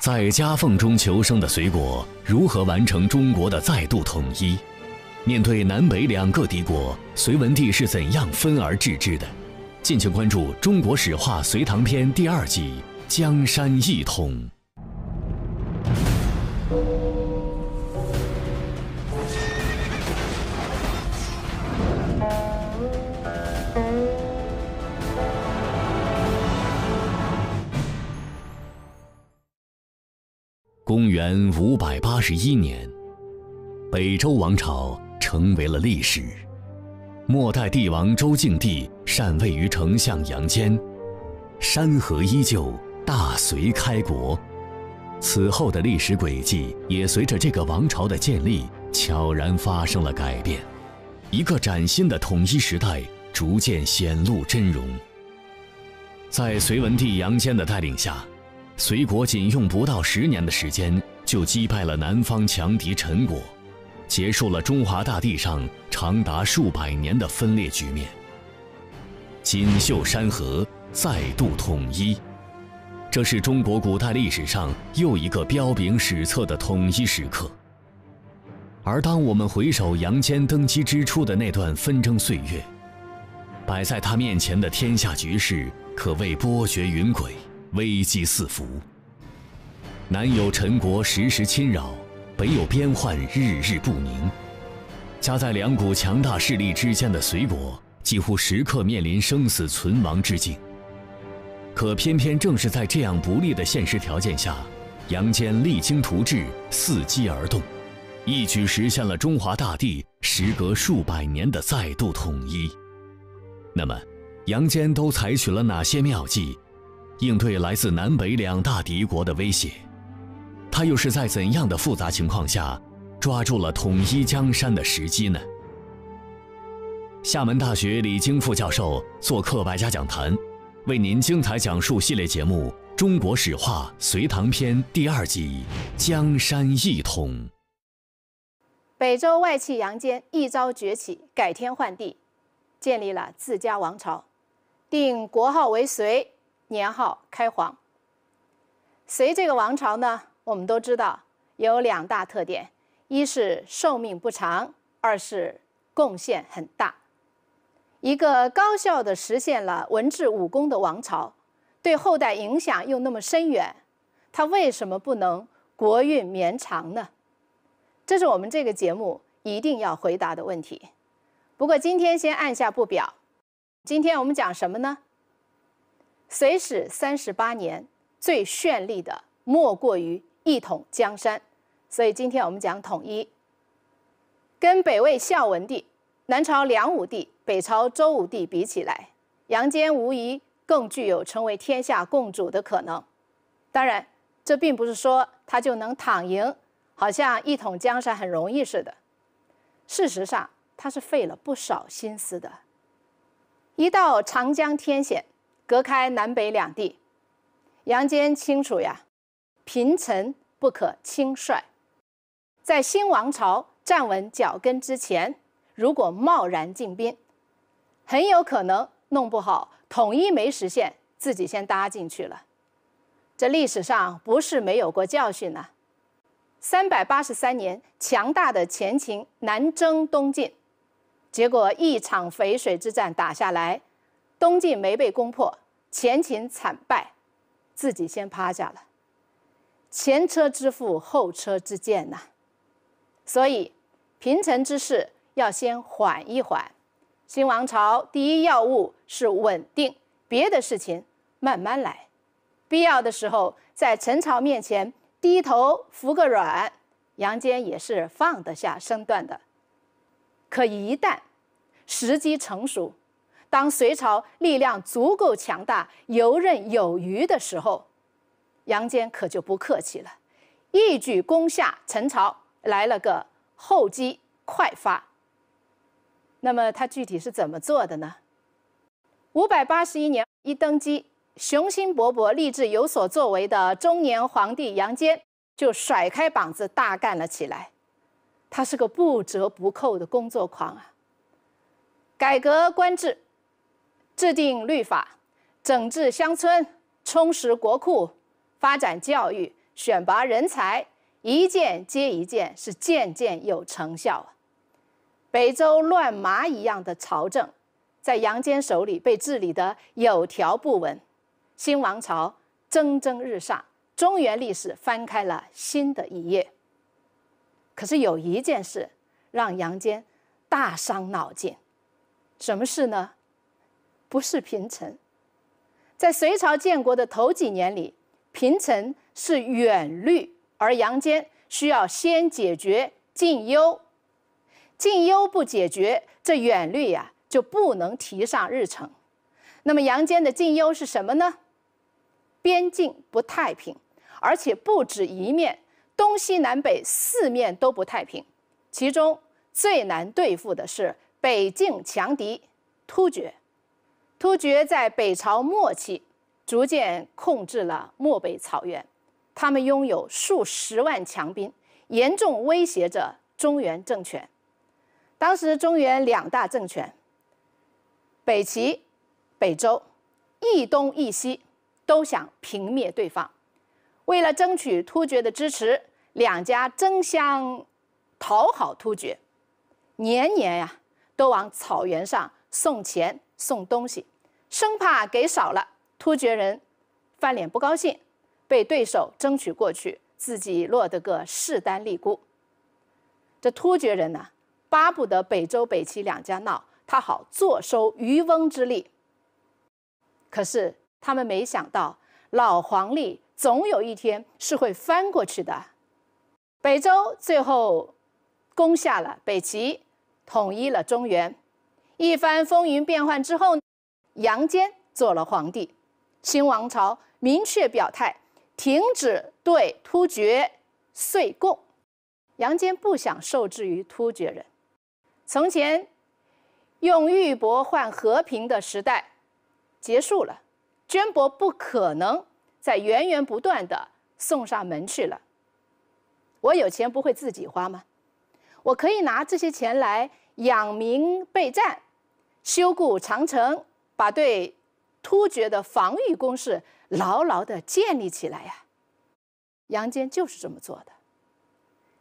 在夹缝中求生的隋国，如何完成中国的再度统一？面对南北两个敌国，隋文帝是怎样分而治之的？敬请关注《中国史话·隋唐篇》第二集《江山一统》。元五百八十一年，北周王朝成为了历史，末代帝王周静帝禅位于丞相杨坚，山河依旧，大隋开国，此后的历史轨迹也随着这个王朝的建立悄然发生了改变，一个崭新的统一时代逐渐显露真容，在隋文帝杨坚的带领下。隋国仅用不到十年的时间，就击败了南方强敌陈国，结束了中华大地上长达数百年的分裂局面。锦绣山河再度统一，这是中国古代历史上又一个彪炳史册的统一时刻。而当我们回首杨坚登基之初的那段纷争岁月，摆在他面前的天下局势可谓波谲云诡。危机四伏，南有陈国时时侵扰，北有边患日日不宁，夹在两股强大势力之间的隋国几乎时刻面临生死存亡之境。可偏偏正是在这样不利的现实条件下，杨坚励精图治，伺机而动，一举实现了中华大地时隔数百年的再度统一。那么，杨坚都采取了哪些妙计？应对来自南北两大敌国的威胁，他又是在怎样的复杂情况下抓住了统一江山的时机呢？厦门大学李京副教授做客百家讲坛，为您精彩讲述系列节目《中国史话·隋唐篇》第二集《江山一统》。北周外戚杨坚一朝崛起，改天换地，建立了自家王朝，定国号为隋。年号开皇。隋这个王朝呢，我们都知道有两大特点：一是寿命不长，二是贡献很大。一个高效的实现了文治武功的王朝，对后代影响又那么深远，它为什么不能国运绵长呢？这是我们这个节目一定要回答的问题。不过今天先按下不表。今天我们讲什么呢？隋史三十八年最绚丽的莫过于一统江山，所以今天我们讲统一，跟北魏孝文帝、南朝梁武帝、北朝周武帝比起来，杨坚无疑更具有成为天下共主的可能。当然，这并不是说他就能躺赢，好像一统江山很容易似的。事实上，他是费了不少心思的。一到长江天险。隔开南北两地，杨坚清楚呀，平城不可轻率，在新王朝站稳脚跟之前，如果贸然进兵，很有可能弄不好统一没实现，自己先搭进去了。这历史上不是没有过教训呢。三百八十三年，强大的前秦南征东晋，结果一场淝水之战打下来。东晋没被攻破，前秦惨败，自己先趴下了。前车之覆，后车之鉴呐。所以平城之事要先缓一缓，新王朝第一要务是稳定，别的事情慢慢来。必要的时候，在陈朝面前低头服个软，杨坚也是放得下身段的。可一旦时机成熟，当隋朝力量足够强大、游刃有余的时候，杨坚可就不客气了，一举攻下陈朝，来了个后击快发。那么他具体是怎么做的呢？五百八十一年一登基，雄心勃勃、立志有所作为的中年皇帝杨坚就甩开膀子大干了起来。他是个不折不扣的工作狂啊！改革官制。制定律法，整治乡村，充实国库，发展教育，选拔人才，一件接一件，是件件有成效啊！北周乱麻一样的朝政，在杨坚手里被治理得有条不紊，新王朝蒸蒸日上，中原历史翻开了新的一页。可是有一件事让杨坚大伤脑筋，什么事呢？不是平城，在隋朝建国的头几年里，平城是远虑，而杨坚需要先解决近忧。近忧不解决，这远虑呀就不能提上日程。那么杨坚的近忧是什么呢？边境不太平，而且不止一面，东西南北四面都不太平。其中最难对付的是北境强敌突厥。突厥在北朝末期逐渐控制了漠北草原，他们拥有数十万强兵，严重威胁着中原政权。当时中原两大政权——北齐、北周，一东一西，都想平灭对方。为了争取突厥的支持，两家争相讨好突厥，年年呀都往草原上送钱。送东西，生怕给少了，突厥人翻脸不高兴，被对手争取过去，自己落得个势单力孤。这突厥人呢，巴不得北周、北齐两家闹，他好坐收渔翁之利。可是他们没想到，老黄历总有一天是会翻过去的。北周最后攻下了北齐，统一了中原。一番风云变幻之后，杨坚做了皇帝。新王朝明确表态，停止对突厥岁贡。杨坚不想受制于突厥人。从前用玉帛换和平的时代结束了，绢帛不可能再源源不断的送上门去了。我有钱不会自己花吗？我可以拿这些钱来养民备战。修固长城，把对突厥的防御工事牢牢地建立起来呀！杨坚就是这么做的。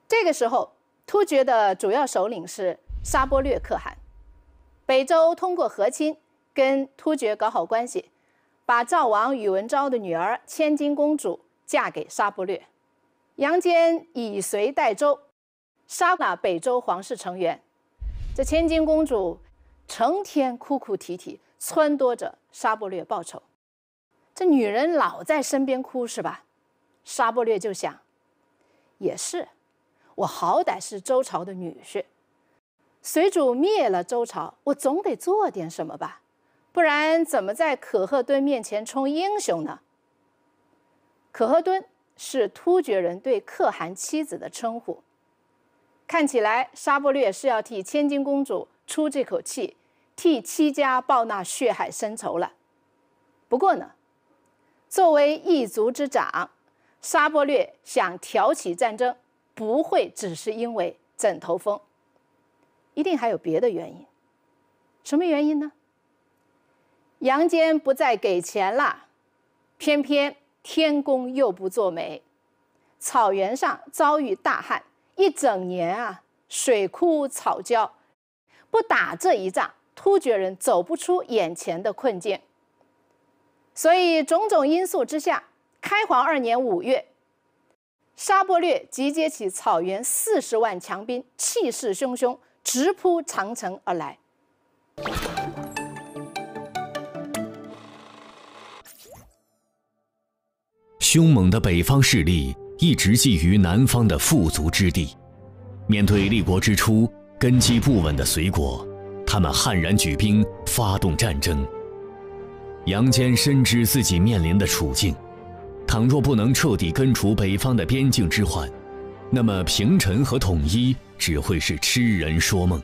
这个时候，突厥的主要首领是沙钵略可汗。北周通过和亲跟突厥搞好关系，把赵王宇文昭的女儿千金公主嫁给沙钵略。杨坚以隋代周，杀了北周皇室成员。这千金公主。成天哭哭啼啼，撺掇着沙伯略报仇。这女人老在身边哭是吧？沙伯略就想，也是，我好歹是周朝的女婿，随主灭了周朝，我总得做点什么吧，不然怎么在可贺敦面前充英雄呢？可贺敦是突厥人对可汗妻子的称呼。看起来沙伯略是要替千金公主出这口气，替戚家报那血海深仇了。不过呢，作为一族之长，沙伯略想挑起战争，不会只是因为枕头风，一定还有别的原因。什么原因呢？杨坚不再给钱了，偏偏天公又不作美，草原上遭遇大旱。一整年啊，水枯草焦，不打这一仗，突厥人走不出眼前的困境。所以种种因素之下，开皇二年五月，沙钵略集结起草原四十万强兵，气势汹汹，直扑长城而来。凶猛的北方势力。一直觊觎南方的富足之地，面对立国之初根基不稳的隋国，他们悍然举兵发动战争。杨坚深知自己面临的处境，倘若不能彻底根除北方的边境之患，那么平陈和统一只会是痴人说梦。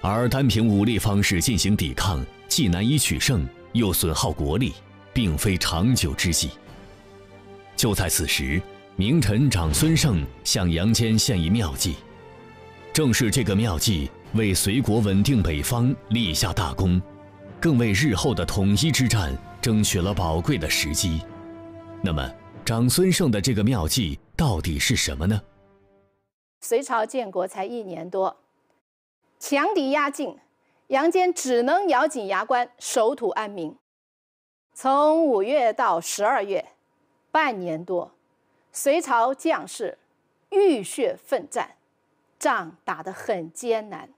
而单凭武力方式进行抵抗，既难以取胜，又损耗国力，并非长久之计。就在此时，名臣长孙晟向杨坚献一妙计，正是这个妙计为隋国稳定北方立下大功，更为日后的统一之战争取了宝贵的时机。那么，长孙晟的这个妙计到底是什么呢？隋朝建国才一年多，强敌压境，杨坚只能咬紧牙关守土安民。从五月到十二月。半年多，隋朝将士浴血奋战，仗打得很艰难。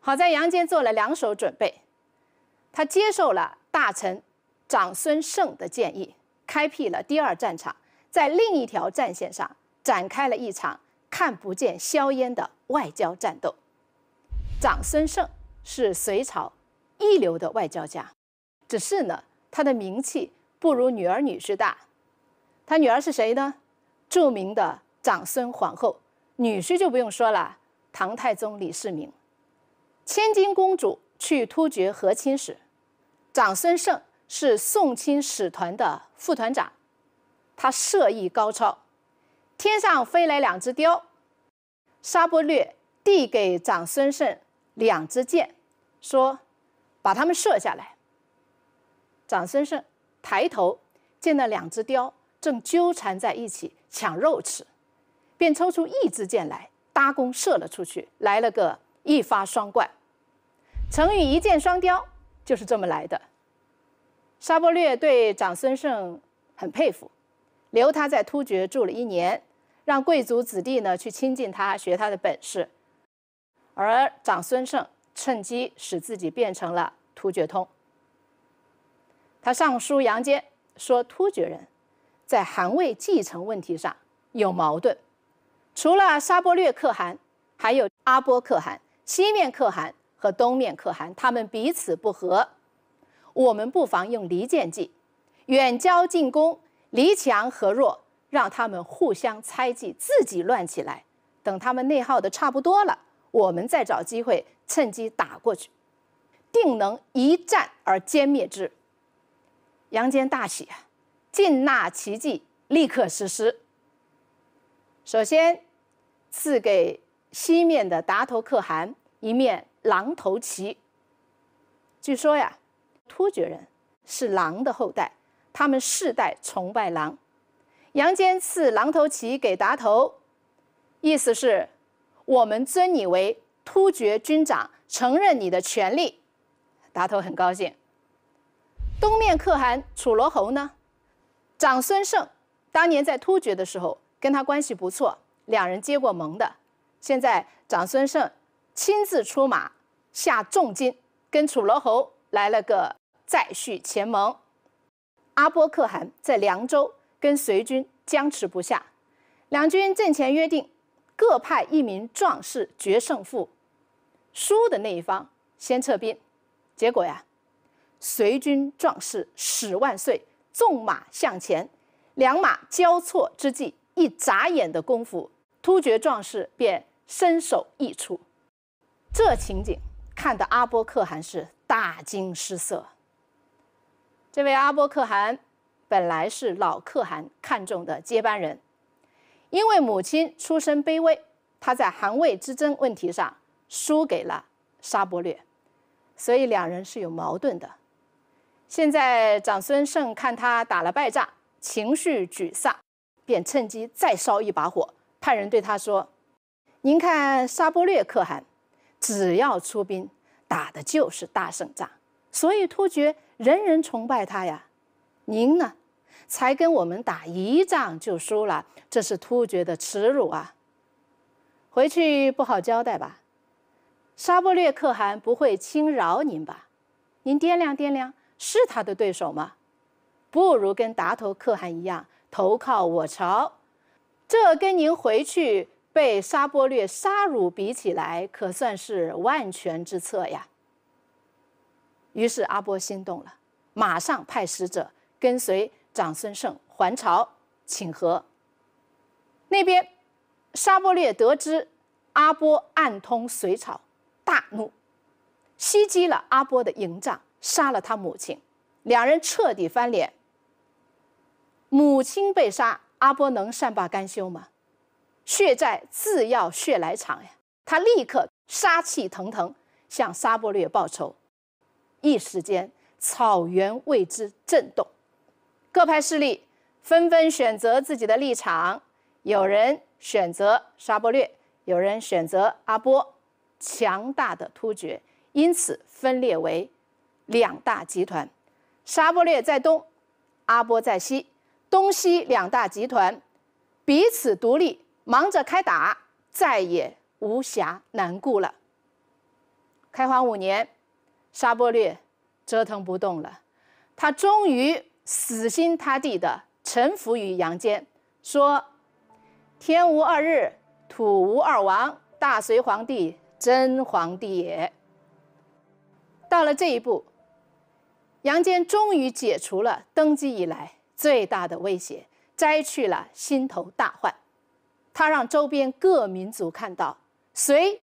好在杨坚做了两手准备，他接受了大臣长孙晟的建议，开辟了第二战场，在另一条战线上展开了一场看不见硝烟的外交战斗。长孙晟是隋朝一流的外交家，只是呢，他的名气不如女儿女婿大。他女儿是谁呢？著名的长孙皇后，女婿就不用说了，唐太宗李世民。千金公主去突厥和亲时，长孙晟是宋亲使团的副团长，他射艺高超。天上飞来两只雕，沙伯略递给长孙晟两支箭，说：“把他们射下来。”长孙晟抬头见到两只雕。正纠缠在一起抢肉吃，便抽出一支箭来搭弓射了出去，来了个一发双冠。成语“一箭双雕”就是这么来的。沙伯略对长孙晟很佩服，留他在突厥住了一年，让贵族子弟呢去亲近他，学他的本事。而长孙晟趁机使自己变成了突厥通。他上书杨坚说：“突厥人。”在汗位继承问题上有矛盾，除了沙波略可汗，还有阿波可汗、西面可汗和东面可汗，他们彼此不和。我们不妨用离间计，远交近攻，离强和弱，让他们互相猜忌，自己乱起来。等他们内耗的差不多了，我们再找机会趁机打过去，定能一战而歼灭之。杨坚大喜。尽纳奇迹，立刻实施。首先赐给西面的达头可汗一面狼头旗。据说呀，突厥人是狼的后代，他们世代崇拜狼。杨坚赐狼头旗给达头，意思是，我们尊你为突厥军长，承认你的权利。达头很高兴。东面可汗楚罗侯呢？长孙晟当年在突厥的时候，跟他关系不错，两人结过盟的。现在长孙晟亲自出马，下重金跟楚罗侯来了个再续前盟。阿波可汗在凉州跟随军僵持不下，两军阵前约定，各派一名壮士决胜负，输的那一方先撤兵。结果呀，随军壮士史万岁。纵马向前，两马交错之际，一眨眼的功夫，突厥壮士便身首异处。这情景看得阿波可汗是大惊失色。这位阿波可汗本来是老可汗看中的接班人，因为母亲出身卑微，他在汗位之争问题上输给了沙伯略，所以两人是有矛盾的。现在长孙晟看他打了败仗，情绪沮丧，便趁机再烧一把火，派人对他说：“您看沙伯略可汗，只要出兵，打的就是大胜仗，所以突厥人人崇拜他呀。您呢，才跟我们打一仗就输了，这是突厥的耻辱啊。回去不好交代吧？沙伯略可汗不会轻饶您吧？您掂量掂量。”是他的对手吗？不如跟达头可汗一样投靠我朝，这跟您回去被沙波略杀辱比起来，可算是万全之策呀。于是阿波心动了，马上派使者跟随长孙晟还朝请和。那边沙波略得知阿波暗通隋朝，大怒，袭击了阿波的营帐。杀了他母亲，两人彻底翻脸。母亲被杀，阿波能善罢甘休吗？血债自要血来偿呀！他立刻杀气腾腾，向沙伯略报仇。一时间，草原为之震动，各派势力纷纷选择自己的立场：有人选择沙伯略，有人选择阿波。强大的突厥因此分裂为。两大集团，沙波略在东，阿波在西，东西两大集团彼此独立，忙着开打，再也无暇南顾了。开皇五年，沙波略折腾不动了，他终于死心塌地的臣服于杨坚，说：“天无二日，土无二王，大隋皇帝真皇帝也。”到了这一步。杨坚终于解除了登基以来最大的威胁，摘去了心头大患。他让周边各民族看到，隋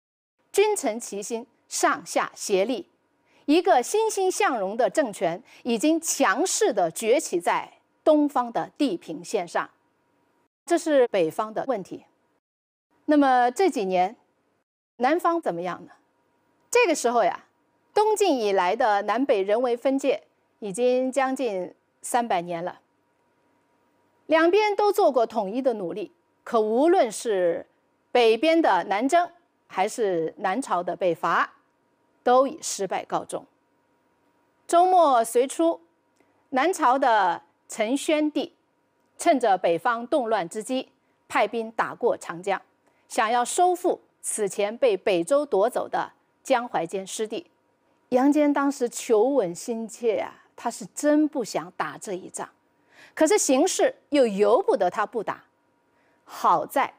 君臣齐心，上下协力，一个欣欣向荣的政权已经强势的崛起在东方的地平线上。这是北方的问题。那么这几年，南方怎么样呢？这个时候呀。东晋以来的南北人为分界，已经将近三百年了。两边都做过统一的努力，可无论是北边的南征，还是南朝的北伐，都以失败告终。周末隋初，南朝的陈宣帝趁着北方动乱之机，派兵打过长江，想要收复此前被北周夺走的江淮间失地。杨坚当时求稳心切啊，他是真不想打这一仗，可是形势又由不得他不打。好在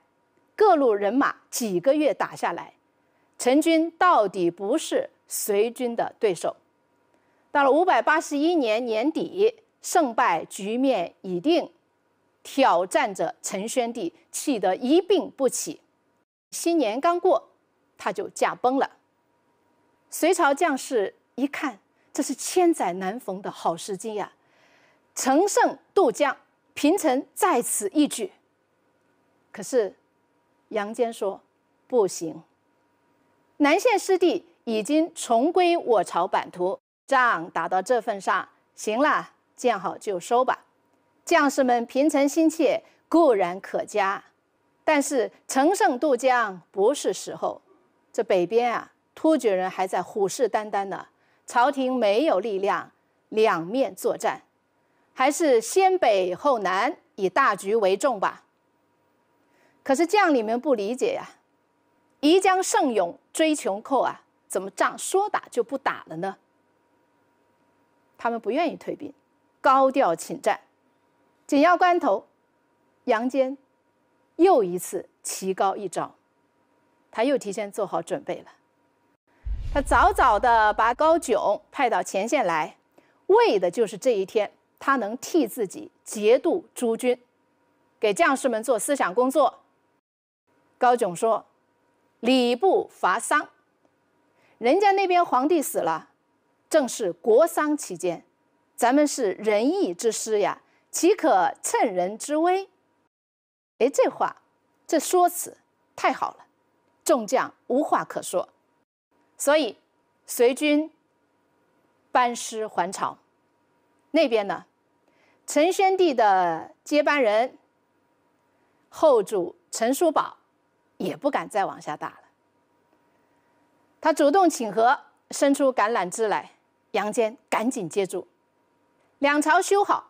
各路人马几个月打下来，陈军到底不是隋军的对手。到了五百八十一年年底，胜败局面已定，挑战者陈宣帝气得一病不起，新年刚过他就驾崩了。隋朝将士一看，这是千载难逢的好时机呀，乘胜渡江，平城在此一举。可是杨坚说：“不行，南县失地已经重归我朝版图，仗打到这份上，行了，见好就收吧。”将士们平城心切固然可嘉，但是乘胜渡江不是时候，这北边啊。突厥人还在虎视眈眈呢，朝廷没有力量两面作战，还是先北后南，以大局为重吧。可是将领们不理解呀，宜将剩勇追穷寇啊，怎么仗说打就不打了呢？他们不愿意退兵，高调请战。紧要关头，杨坚又一次棋高一招，他又提前做好准备了。他早早的把高炯派到前线来，为的就是这一天，他能替自己节度诸军，给将士们做思想工作。高炯说：“礼部伐丧，人家那边皇帝死了，正是国丧期间，咱们是仁义之师呀，岂可趁人之危？”哎，这话这说辞太好了，众将无话可说。所以，随军班师还朝，那边呢，陈宣帝的接班人后主陈叔宝也不敢再往下打了，他主动请和，伸出橄榄枝来，杨坚赶紧接住，两朝修好，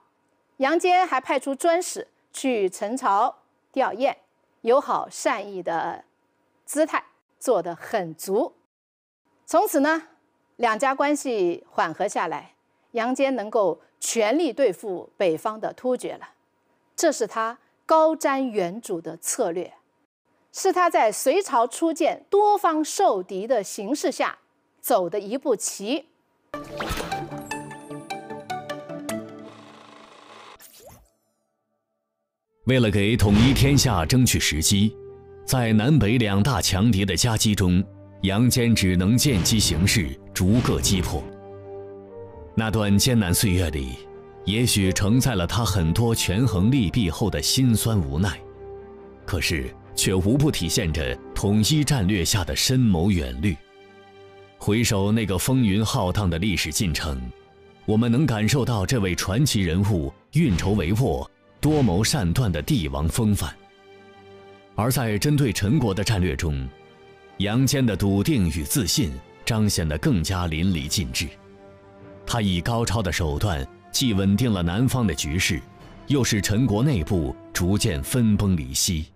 杨坚还派出专使去陈朝吊唁，友好善意的姿态做得很足。从此呢，两家关系缓和下来，杨坚能够全力对付北方的突厥了。这是他高瞻远瞩的策略，是他在隋朝初建、多方受敌的形势下走的一步棋。为了给统一天下争取时机，在南北两大强敌的夹击中。杨坚只能见机行事，逐个击破。那段艰难岁月里，也许承载了他很多权衡利弊后的辛酸无奈，可是却无不体现着统一战略下的深谋远虑。回首那个风云浩荡的历史进程，我们能感受到这位传奇人物运筹帷幄、多谋善断的帝王风范。而在针对陈国的战略中，杨坚的笃定与自信彰显得更加淋漓尽致。他以高超的手段，既稳定了南方的局势，又使陈国内部逐渐分崩离析。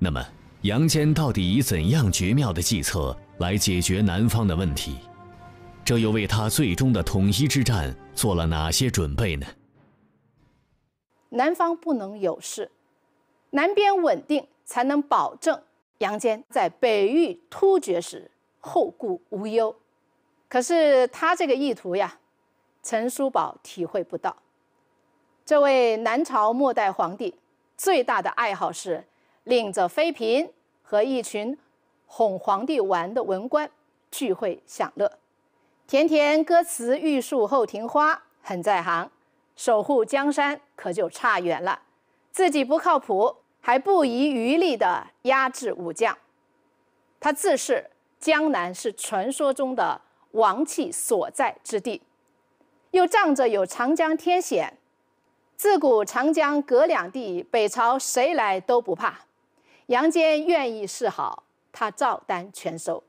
那么，杨坚到底以怎样绝妙的计策来解决南方的问题？这又为他最终的统一之战做了哪些准备呢？南方不能有事，南边稳定才能保证。杨坚在北域突厥时后顾无忧，可是他这个意图呀，陈叔宝体会不到。这位南朝末代皇帝最大的爱好是领着妃嫔和一群哄皇帝玩的文官聚会享乐，甜甜歌词《玉树后庭花》很在行，守护江山可就差远了，自己不靠谱。还不遗余力地压制武将，他自恃江南是传说中的王气所在之地，又仗着有长江天险，自古长江隔两地，北朝谁来都不怕。杨坚愿意示好，他照单全收，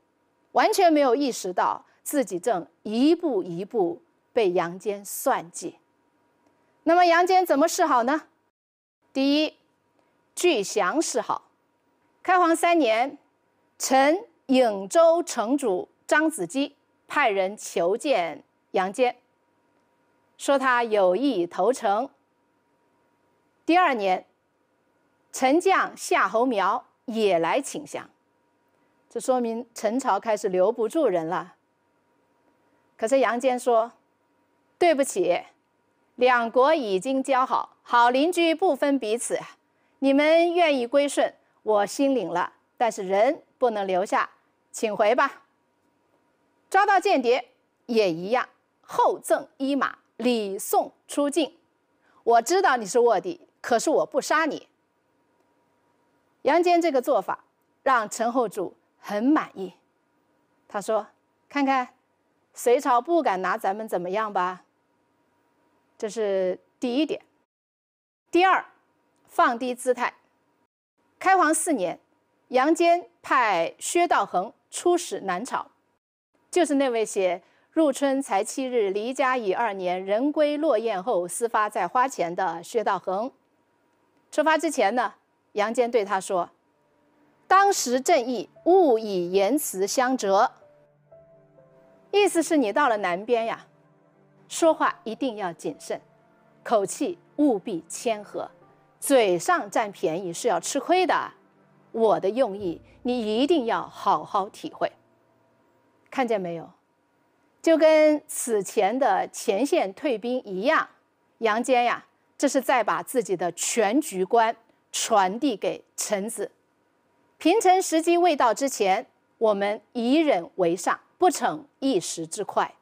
完全没有意识到自己正一步一步被杨坚算计。那么杨坚怎么示好呢？第一。据祥是好。开皇三年，陈颍州城主张子基派人求见杨坚，说他有意投诚。第二年，陈将夏侯苗也来请降，这说明陈朝开始留不住人了。可是杨坚说：“对不起，两国已经交好，好邻居不分彼此。”你们愿意归顺，我心领了。但是人不能留下，请回吧。抓到间谍也一样，厚赠一马，礼送出境。我知道你是卧底，可是我不杀你。杨坚这个做法让陈后主很满意，他说：“看看，隋朝不敢拿咱们怎么样吧。”这是第一点。第二。放低姿态。开皇四年，杨坚派薛道衡出使南朝，就是那位写“入春才七日，离家已二年。人归落雁后，思发在花前”的薛道衡。出发之前呢，杨坚对他说：“当时正义，勿以言辞相折。”意思是你到了南边呀，说话一定要谨慎，口气务必谦和。嘴上占便宜是要吃亏的，我的用意你一定要好好体会。看见没有？就跟此前的前线退兵一样，杨坚呀，这是在把自己的全局观传递给臣子。平城时机未到之前，我们以忍为上，不逞一时之快。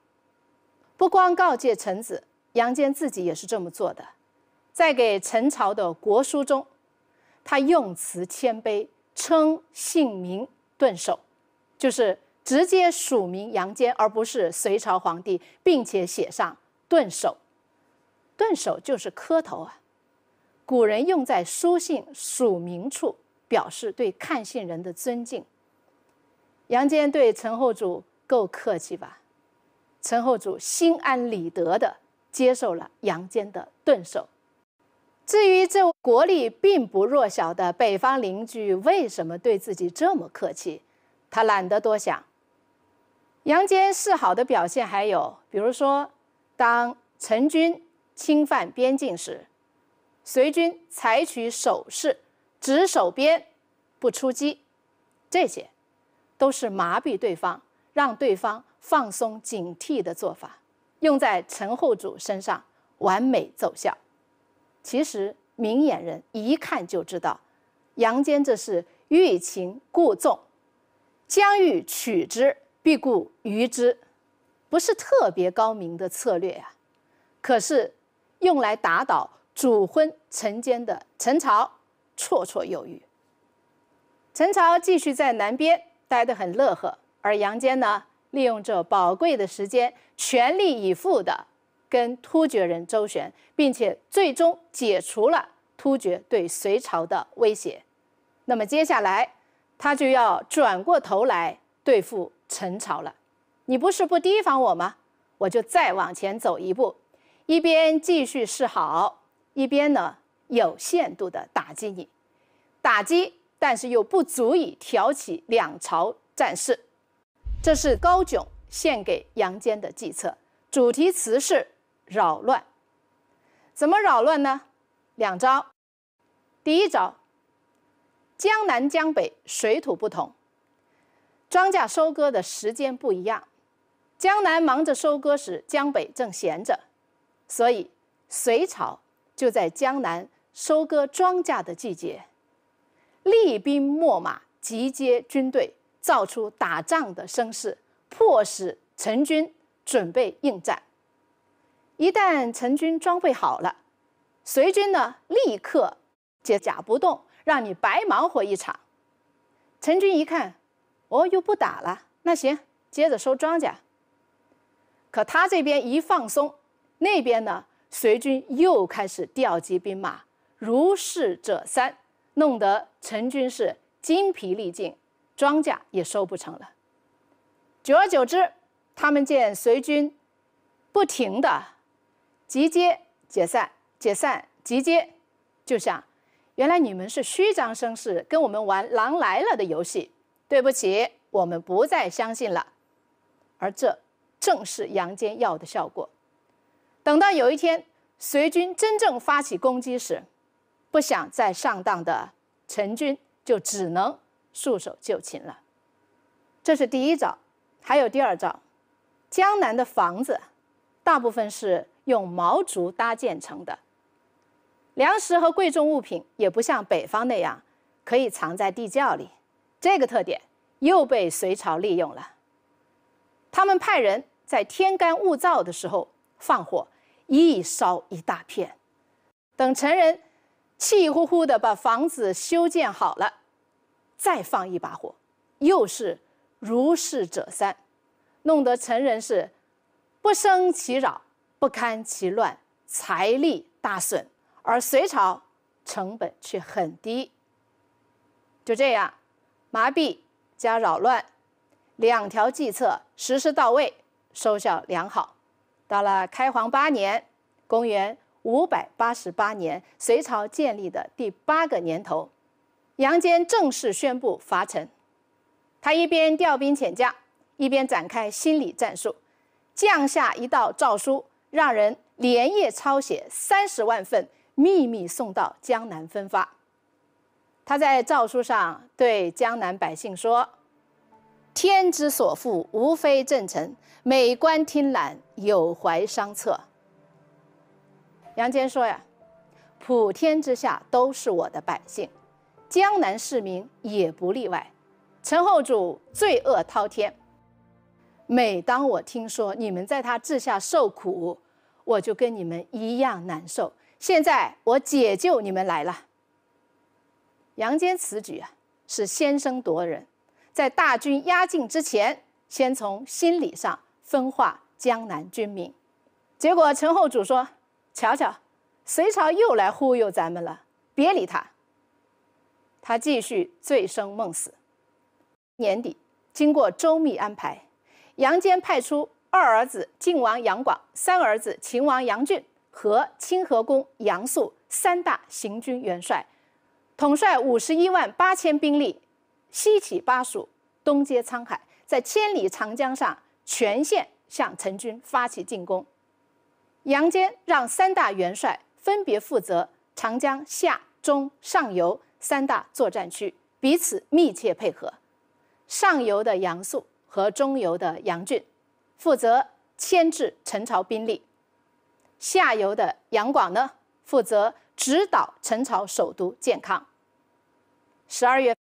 不光告诫臣子，杨坚自己也是这么做的。在给陈朝的国书中，他用词谦卑，称姓名顿首，就是直接署名杨坚，而不是隋朝皇帝，并且写上顿首。顿首就是磕头啊，古人用在书信署名处，表示对看信人的尊敬。杨坚对陈后主够客气吧？陈后主心安理得的接受了杨坚的顿首。至于这国力并不弱小的北方邻居为什么对自己这么客气，他懒得多想。杨坚示好的表现还有，比如说，当陈军侵犯边境时，隋军采取守势，只守边不出击，这些都是麻痹对方、让对方放松警惕的做法，用在陈后主身上完美奏效。其实，明眼人一看就知道，杨坚这是欲擒故纵，将欲取之，必固于之，不是特别高明的策略呀。可是，用来打倒主婚陈坚的陈朝，绰绰有余。陈朝继续在南边待得很乐呵，而杨坚呢，利用这宝贵的时间，全力以赴的。跟突厥人周旋，并且最终解除了突厥对隋朝的威胁。那么接下来，他就要转过头来对付陈朝了。你不是不提防我吗？我就再往前走一步，一边继续示好，一边呢有限度的打击你，打击但是又不足以挑起两朝战事。这是高炯献给杨坚的计策，主题词是。扰乱？怎么扰乱呢？两招。第一招，江南江北水土不同，庄稼收割的时间不一样。江南忙着收割时，江北正闲着。所以，隋朝就在江南收割庄稼的季节，厉兵秣马，集结军队，造出打仗的声势，迫使陈军准备应战。一旦陈军装备好了，隋军呢立刻解甲不动，让你白忙活一场。陈军一看，哦，又不打了，那行，接着收庄稼。可他这边一放松，那边呢，隋军又开始调集兵马，如是者三，弄得陈军是精疲力尽，庄稼也收不成了。久而久之，他们见隋军不停的。集结解散，解散集结，就像原来你们是虚张声势，跟我们玩狼来了的游戏。对不起，我们不再相信了。而这正是杨坚要的效果。等到有一天隋军真正发起攻击时，不想再上当的陈军就只能束手就擒了。这是第一招，还有第二招。江南的房子，大部分是。用毛竹搭建成的，粮食和贵重物品也不像北方那样可以藏在地窖里。这个特点又被隋朝利用了。他们派人在天干物燥的时候放火，一烧一大片。等成人气呼呼地把房子修建好了，再放一把火，又是如是者三，弄得成人是不生其扰。不堪其乱，财力大损，而隋朝成本却很低。就这样，麻痹加扰乱两条计策实施到位，收效良好。到了开皇八年（公元五百八十八年），隋朝建立的第八个年头，杨坚正式宣布伐陈。他一边调兵遣将，一边展开心理战术，降下一道诏书。让人连夜抄写三十万份，秘密送到江南分发。他在诏书上对江南百姓说：“天之所负，无非正臣；每观听览，有怀商策。”杨坚说：“呀，普天之下都是我的百姓，江南市民也不例外。”陈后主罪恶滔天。每当我听说你们在他治下受苦，我就跟你们一样难受。现在我解救你们来了。杨坚此举啊，是先声夺人，在大军压境之前，先从心理上分化江南军民。结果陈后主说：“瞧瞧，隋朝又来忽悠咱们了，别理他。”他继续醉生梦死。年底，经过周密安排。杨坚派出二儿子晋王杨广、三儿子秦王杨俊和清河公杨素三大行军元帅，统帅五十一万八千兵力，西起巴蜀，东接沧海，在千里长江上全线向陈军发起进攻。杨坚让三大元帅分别负责长江下、中、上游三大作战区，彼此密切配合。上游的杨素。和中游的杨俊，负责牵制陈朝兵力；下游的杨广呢，负责指导陈朝首都建康。十二月，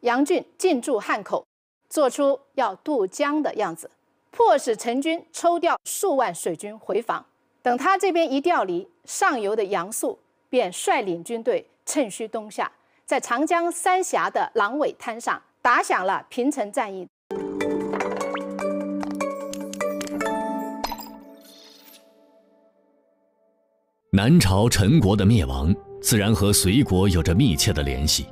杨俊进驻汉口，做出要渡江的样子，迫使陈军抽调数万水军回防。等他这边一调离，上游的杨素便率领军队趁虚东下，在长江三峡的狼尾滩上打响了平城战役。南朝陈国的灭亡，自然和隋国有着密切的联系，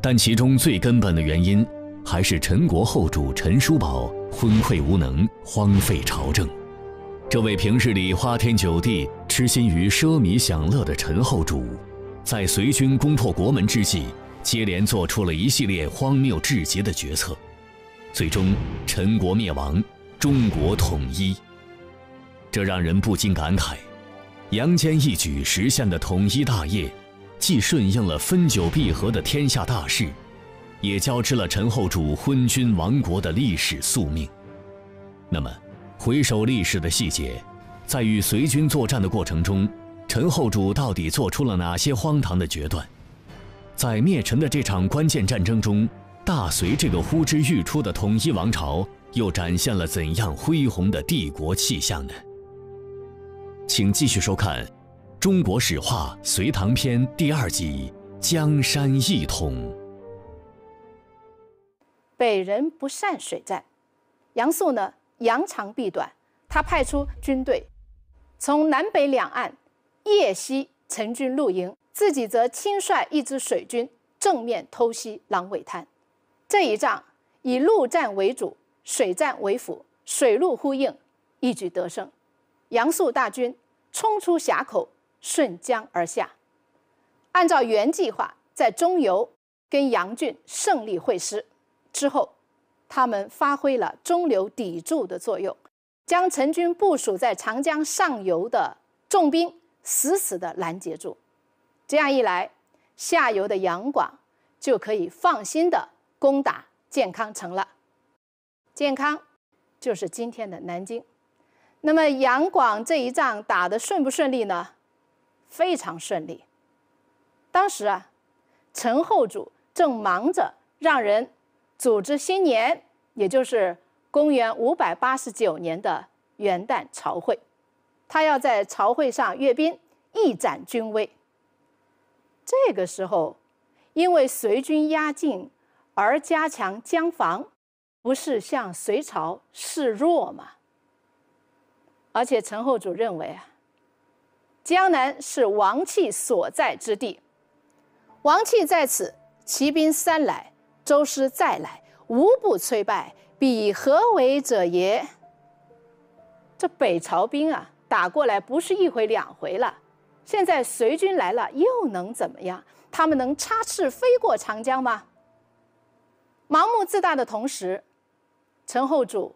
但其中最根本的原因，还是陈国后主陈叔宝昏聩无能、荒废朝政。这位平日里花天酒地、痴心于奢靡享乐的陈后主，在隋军攻破国门之际，接连做出了一系列荒谬至极的决策，最终陈国灭亡，中国统一。这让人不禁感慨。杨坚一举实现的统一大业，既顺应了分久必合的天下大势，也交织了陈后主昏君亡国的历史宿命。那么，回首历史的细节，在与隋军作战的过程中，陈后主到底做出了哪些荒唐的决断？在灭陈的这场关键战争中，大隋这个呼之欲出的统一王朝，又展现了怎样恢宏的帝国气象呢？请继续收看《中国史话·隋唐篇》第二集《江山一统》。北人不善水战，杨素呢扬长避短，他派出军队从南北两岸夜袭陈军露营，自己则亲率一支水军正面偷袭狼尾滩。这一仗以陆战为主，水战为辅，水陆呼应，一举得胜。杨素大军冲出峡口，顺江而下，按照原计划，在中游跟杨俊胜利会师之后，他们发挥了中流砥柱的作用，将陈军部署在长江上游的重兵死死地拦截住。这样一来，下游的杨广就可以放心地攻打健康城了。健康就是今天的南京。那么杨广这一仗打得顺不顺利呢？非常顺利。当时啊，陈后主正忙着让人组织新年，也就是公元五百八十九年的元旦朝会，他要在朝会上阅兵，一展军威。这个时候，因为隋军压境而加强江防，不是向隋朝示弱吗？而且陈后主认为啊，江南是王气所在之地，王气在此，骑兵三来，周师再来，无不摧败，彼何为者也？这北朝兵啊，打过来不是一回两回了，现在隋军来了又能怎么样？他们能插翅飞过长江吗？盲目自大的同时，陈后主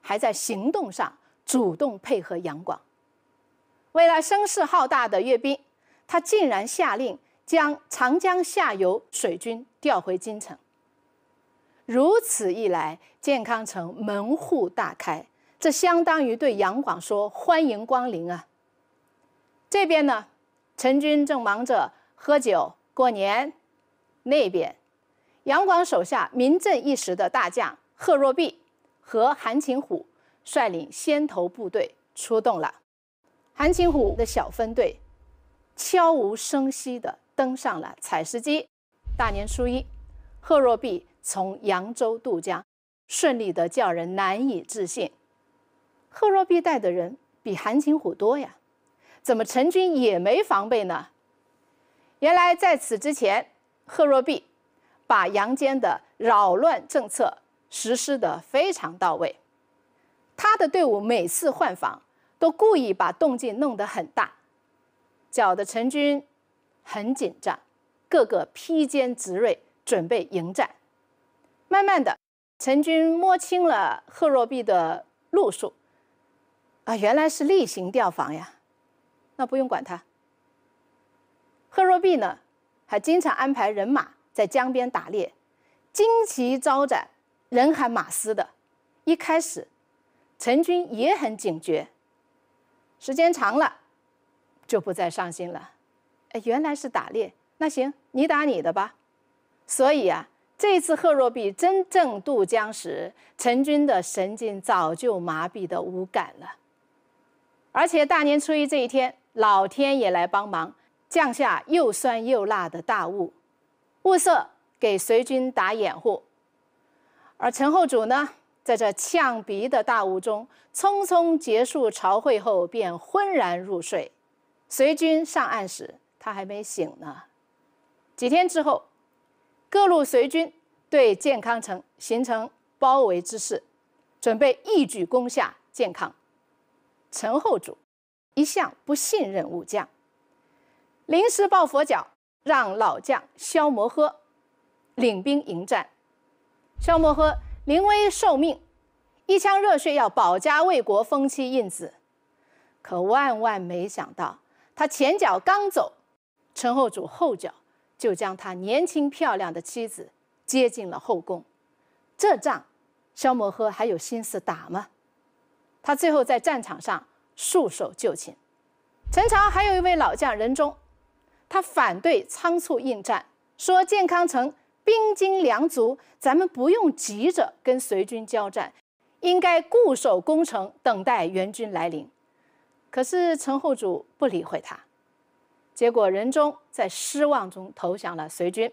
还在行动上。主动配合杨广，为了声势浩大的阅兵，他竟然下令将长江下游水军调回京城。如此一来，健康城门户大开，这相当于对杨广说“欢迎光临”啊。这边呢，陈军正忙着喝酒过年，那边，杨广手下名震一时的大将贺若弼和韩擒虎。率领先头部队出动了，韩擒虎的小分队悄无声息地登上了采石矶。大年初一，贺若弼从扬州渡江，顺利的叫人难以置信。贺若弼带的人比韩擒虎多呀，怎么陈军也没防备呢？原来在此之前，贺若弼把杨坚的扰乱政策实施得非常到位。他的队伍每次换防，都故意把动静弄得很大，搅得陈军很紧张，个个披坚执锐，准备迎战。慢慢的，陈军摸清了贺若弼的路数，啊，原来是例行调防呀，那不用管他。贺若弼呢，还经常安排人马在江边打猎，旌旗招展，人喊马嘶的，一开始。陈军也很警觉，时间长了，就不再上心了。哎，原来是打猎，那行，你打你的吧。所以啊，这次贺若弼真正渡江时，陈军的神经早就麻痹的无感了。而且大年初一这一天，老天也来帮忙，降下又酸又辣的大雾，雾色给随军打掩护。而陈后主呢？在这呛鼻的大雾中，匆匆结束朝会后，便昏然入睡。随军上岸时，他还没醒呢。几天之后，各路随军对健康城形成包围之势，准备一举攻下健康。陈后主一向不信任武将，临时抱佛脚，让老将萧摩诃领兵迎战。萧摩诃。临危受命，一腔热血要保家卫国，封妻印子。可万万没想到，他前脚刚走，陈后主后脚就将他年轻漂亮的妻子接进了后宫。这仗，萧摩诃还有心思打吗？他最后在战场上束手就擒。陈朝还有一位老将任忠，他反对仓促应战，说健康城。兵精粮足，咱们不用急着跟隋军交战，应该固守攻城，等待援军来临。可是陈后主不理会他，结果仁宗在失望中投降了隋军，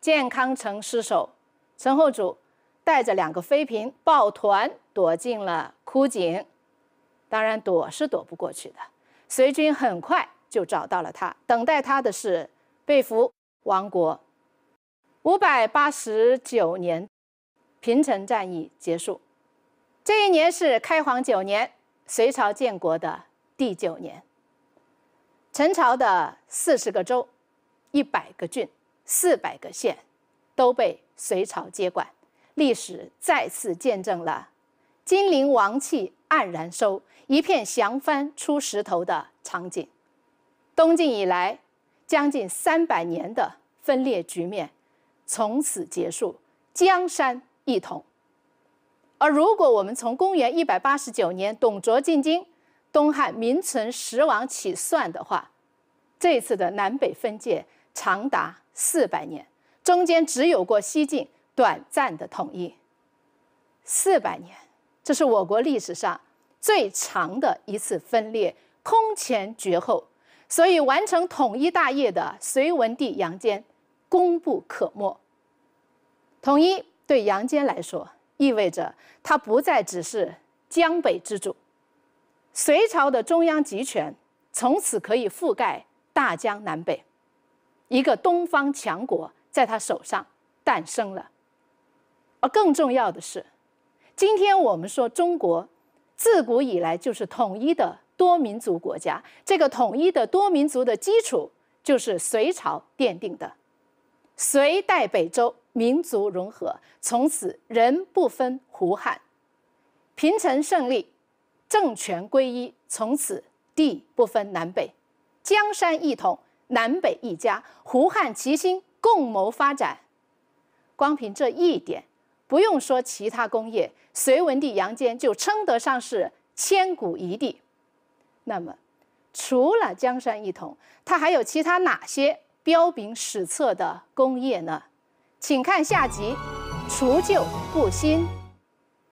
健康城失守，陈后主带着两个妃嫔抱团躲进了枯井，当然躲是躲不过去的，隋军很快就找到了他，等待他的是被俘亡国。五百八十九年，平城战役结束。这一年是开皇九年，隋朝建国的第九年。陈朝的四十个州、一百个郡、四百个县，都被隋朝接管。历史再次见证了“金陵王气黯然收，一片降幡出石头”的场景。东晋以来，将近三百年的分裂局面。从此结束，江山一统。而如果我们从公元一百八十九年董卓进京，东汉名存实亡起算的话，这次的南北分界长达四百年，中间只有过西晋短暂的统一。四百年，这是我国历史上最长的一次分裂，空前绝后。所以，完成统一大业的隋文帝杨坚。功不可没。统一对杨坚来说，意味着他不再只是江北之主，隋朝的中央集权从此可以覆盖大江南北，一个东方强国在他手上诞生了。而更重要的是，今天我们说中国自古以来就是统一的多民族国家，这个统一的多民族的基础就是隋朝奠定的。隋代北周民族融合，从此人不分胡汉，平城胜利，政权归一，从此地不分南北，江山一统，南北一家，胡汉齐心共谋发展。光凭这一点，不用说其他功业，隋文帝杨坚就称得上是千古一帝。那么，除了江山一统，他还有其他哪些？彪炳史册的功业呢？请看下集，除旧布新。